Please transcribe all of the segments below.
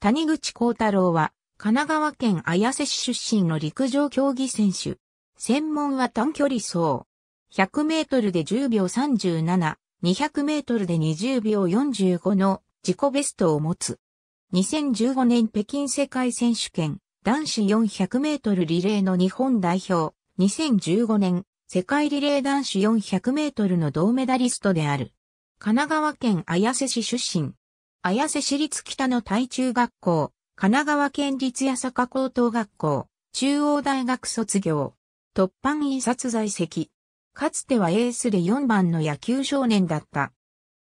谷口幸太郎は、神奈川県綾瀬市出身の陸上競技選手。専門は短距離走。100メートルで10秒37、200メートルで20秒45の自己ベストを持つ。2015年北京世界選手権男子400メートルリレーの日本代表。2015年世界リレー男子400メートルの銅メダリストである。神奈川県綾瀬市出身。綾瀬市立北の対中学校、神奈川県立八坂高等学校、中央大学卒業、突般印刷在籍。かつてはエースで4番の野球少年だった。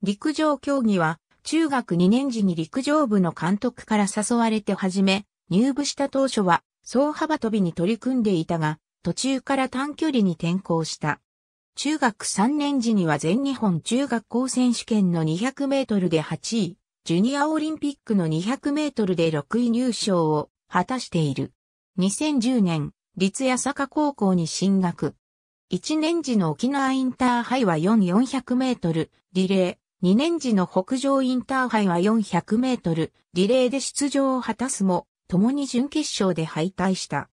陸上競技は、中学2年時に陸上部の監督から誘われて始め、入部した当初は、総幅跳びに取り組んでいたが、途中から短距離に転向した。中学3年時には全日本中学校選手権の200メートルで8位、ジュニアオリンピックの200メートルで6位入賞を果たしている。2010年、立谷坂高校に進学。1年時の沖縄インターハイは4400メートルリレー、2年時の北上インターハイは400メートルリレーで出場を果たすも、共に準決勝で敗退した。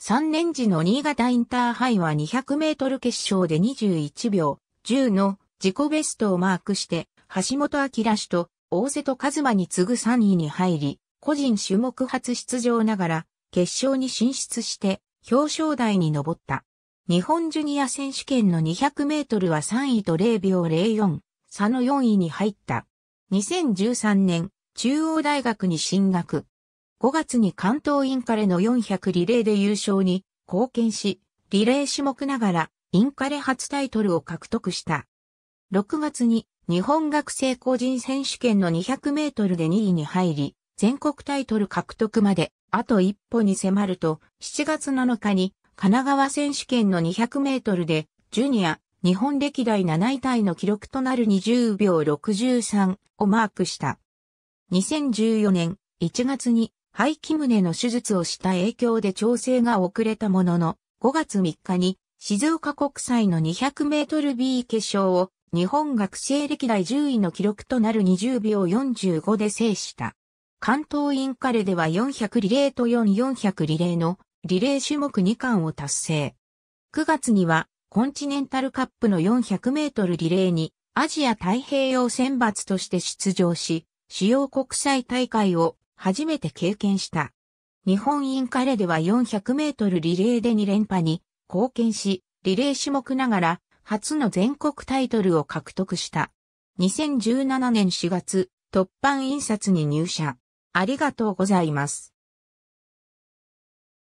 3年時の新潟インターハイは200メートル決勝で21秒10の自己ベストをマークして、橋本明氏と大瀬戸一馬に次ぐ3位に入り、個人種目初出場ながら、決勝に進出して、表彰台に上った。日本ジュニア選手権の200メートルは3位と0秒04、差の4位に入った。2013年、中央大学に進学。5月に関東インカレの400リレーで優勝に貢献し、リレー種目ながらインカレ初タイトルを獲得した。6月に日本学生個人選手権の200メートルで2位に入り、全国タイトル獲得まであと一歩に迫ると、7月7日に神奈川選手権の200メートルで、ジュニア、日本歴代7位タイの記録となる20秒63をマークした。2014年1月に肺気胸の手術をした影響で調整が遅れたものの、5月3日に静岡国際の200メートル B 決勝を日本学生歴代10位の記録となる20秒45で制した。関東インカレでは400リレーと4400リレーのリレー種目2冠を達成。9月にはコンチネンタルカップの400メートルリレーにアジア太平洋選抜として出場し、主要国際大会を初めて経験した。日本インカレでは400メートルリレーで2連覇に貢献し、リレー種目ながら初の全国タイトルを獲得した。2017年4月、突版印刷に入社。ありがとうございます。